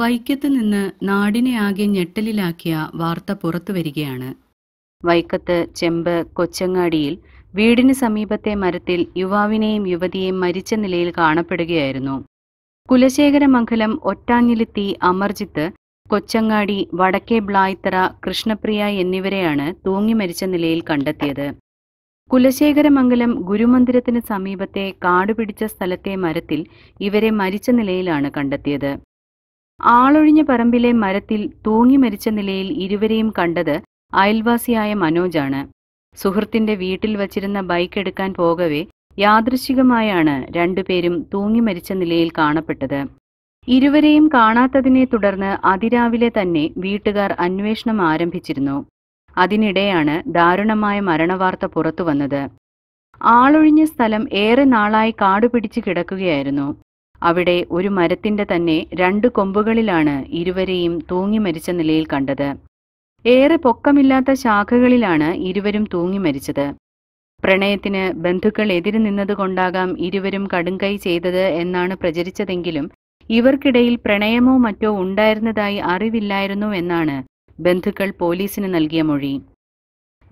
വൈക്കത്ത് നിന്ന് നാടിനെ ആകെ ഞെട്ടലിലാക്കിയ വാർത്ത പുറത്തു വരികയാണ് വൈക്കത്ത് ചെമ്പ് കൊച്ചങ്ങാടിയിൽ വീടിന് സമീപത്തെ മരത്തിൽ യുവാവിനെയും യുവതിയെയും മരിച്ച നിലയിൽ കാണപ്പെടുകയായിരുന്നു കുലശേഖരമംഗലം ഒറ്റാഞ്ഞിലിത്തി അമർജിത്ത് കൊച്ചങ്ങാടി വടക്കേ ബ്ലായ്ത്തറ കൃഷ്ണപ്രിയ എന്നിവരെയാണ് തൂങ്ങി മരിച്ച നിലയിൽ കണ്ടെത്തിയത് കുലശേഖരമംഗലം ഗുരുമന്ദിരത്തിന് സമീപത്തെ കാടുപിടിച്ച സ്ഥലത്തെ മരത്തിൽ ഇവരെ മരിച്ച നിലയിലാണ് കണ്ടെത്തിയത് ആളൊഴിഞ്ഞ പറമ്പിലെ മരത്തിൽ തൂങ്ങി മരിച്ച നിലയിൽ ഇരുവരെയും കണ്ടത് അയൽവാസിയായ മനോജാണ് സുഹൃത്തിന്റെ വീട്ടിൽ വച്ചിരുന്ന ബൈക്ക് എടുക്കാൻ പോകവേ യാദൃശികമായാണ് രണ്ടുപേരും തൂങ്ങി മരിച്ച നിലയിൽ കാണപ്പെട്ടത് ഇരുവരെയും കാണാത്തതിനെ തുടർന്ന് അതിരാവിലെ തന്നെ വീട്ടുകാർ അന്വേഷണം ആരംഭിച്ചിരുന്നു അതിനിടെയാണ് ദാരുണമായ മരണവാർത്ത പുറത്തുവന്നത് ആളൊഴിഞ്ഞ സ്ഥലം ഏറെ നാളായി കാടുപിടിച്ച് കിടക്കുകയായിരുന്നു അവിടെ ഒരു മരത്തിന്റെ തന്നെ രണ്ട് കൊമ്പുകളിലാണ് ഇരുവരെയും തൂങ്ങി മരിച്ച നിലയിൽ കണ്ടത് ഏറെ പൊക്കമില്ലാത്ത ശാഖകളിലാണ് ഇരുവരും തൂങ്ങി മരിച്ചത് പ്രണയത്തിന് ബന്ധുക്കൾ എതിരു നിന്നതുകൊണ്ടാകാം ഇരുവരും കടുങ്കൈ ചെയ്തത് എന്നാണ് പ്രചരിച്ചതെങ്കിലും ഇവർക്കിടയിൽ പ്രണയമോ മറ്റോ ഉണ്ടായിരുന്നതായി അറിവില്ലായിരുന്നു എന്നാണ് ബന്ധുക്കൾ പോലീസിന് നൽകിയ മൊഴി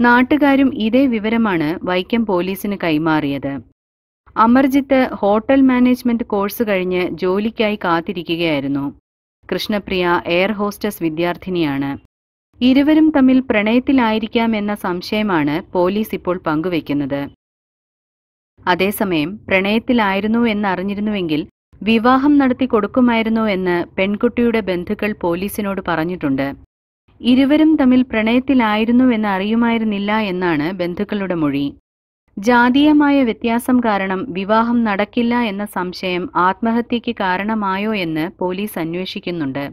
നാട്ടുകാരും ഇതേ വിവരമാണ് വൈക്കം പോലീസിന് കൈമാറിയത് അമർജിത്ത് ഹോട്ടൽ മാനേജ്മെന്റ് കോഴ്സ് കഴിഞ്ഞ് ജോലിക്കായി കാത്തിരിക്കുകയായിരുന്നു കൃഷ്ണപ്രിയ എയർ ഹോസ്റ്റസ് വിദ്യാർത്ഥിനിയാണ് ഇരുവരും തമ്മിൽ പ്രണയത്തിലായിരിക്കാം എന്ന സംശയമാണ് പോലീസ് ഇപ്പോൾ പങ്കുവെക്കുന്നത് അതേസമയം പ്രണയത്തിലായിരുന്നു എന്നറിഞ്ഞിരുന്നുവെങ്കിൽ വിവാഹം നടത്തി കൊടുക്കുമായിരുന്നു എന്ന് പെൺകുട്ടിയുടെ ബന്ധുക്കൾ പോലീസിനോട് പറഞ്ഞിട്ടുണ്ട് ഇരുവരും തമ്മിൽ പ്രണയത്തിലായിരുന്നു എന്ന് അറിയുമായിരുന്നില്ല എന്നാണ് ബന്ധുക്കളുടെ മൊഴി ജാതീയമായ വ്യത്യാസം കാരണം വിവാഹം നടക്കില്ല എന്ന സംശയം ആത്മഹത്യയ്ക്ക് കാരണമായോ എന്ന് പോലീസ് അന്വേഷിക്കുന്നുണ്ട്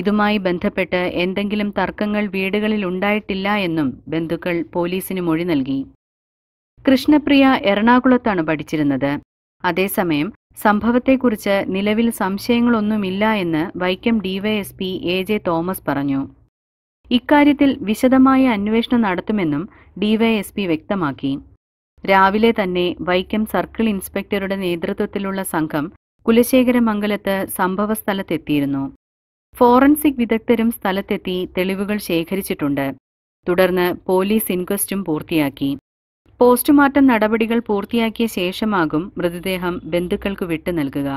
ഇതുമായി ബന്ധപ്പെട്ട് എന്തെങ്കിലും തർക്കങ്ങൾ വീടുകളിൽ ഉണ്ടായിട്ടില്ല എന്നും ബന്ധുക്കൾ പോലീസിന് മൊഴി നൽകി കൃഷ്ണപ്രിയ എറണാകുളത്താണ് പഠിച്ചിരുന്നത് അതേസമയം സംഭവത്തെക്കുറിച്ച് നിലവിൽ സംശയങ്ങളൊന്നുമില്ല എന്ന് Vaikom DYSP A J Thomas പറഞ്ഞു ഇക്കാര്യത്തിൽ വിശദമായ അന്വേഷണം നടത്തുമെന്നും ഡിവൈഎസ്പി വ്യക്തമാക്കി രാവിലെ തന്നെ വൈക്കം സർക്കിൾ ഇൻസ്പെക്ടറുടെ നേതൃത്വത്തിലുള്ള സംഘം കുലശേഖരമംഗലത്ത് സംഭവസ്ഥലത്തെത്തിയിരുന്നു ഫോറൻസിക് വിദഗ്ധരും സ്ഥലത്തെത്തി തെളിവുകൾ ശേഖരിച്ചിട്ടുണ്ട് തുടർന്ന് പോലീസ് ഇൻക്വസ്റ്റും പൂർത്തിയാക്കി പോസ്റ്റ്മോർട്ടം നടപടികൾ പൂർത്തിയാക്കിയ ശേഷമാകും മൃതദേഹം ബന്ധുക്കൾക്ക് വിട്ടു നൽകുക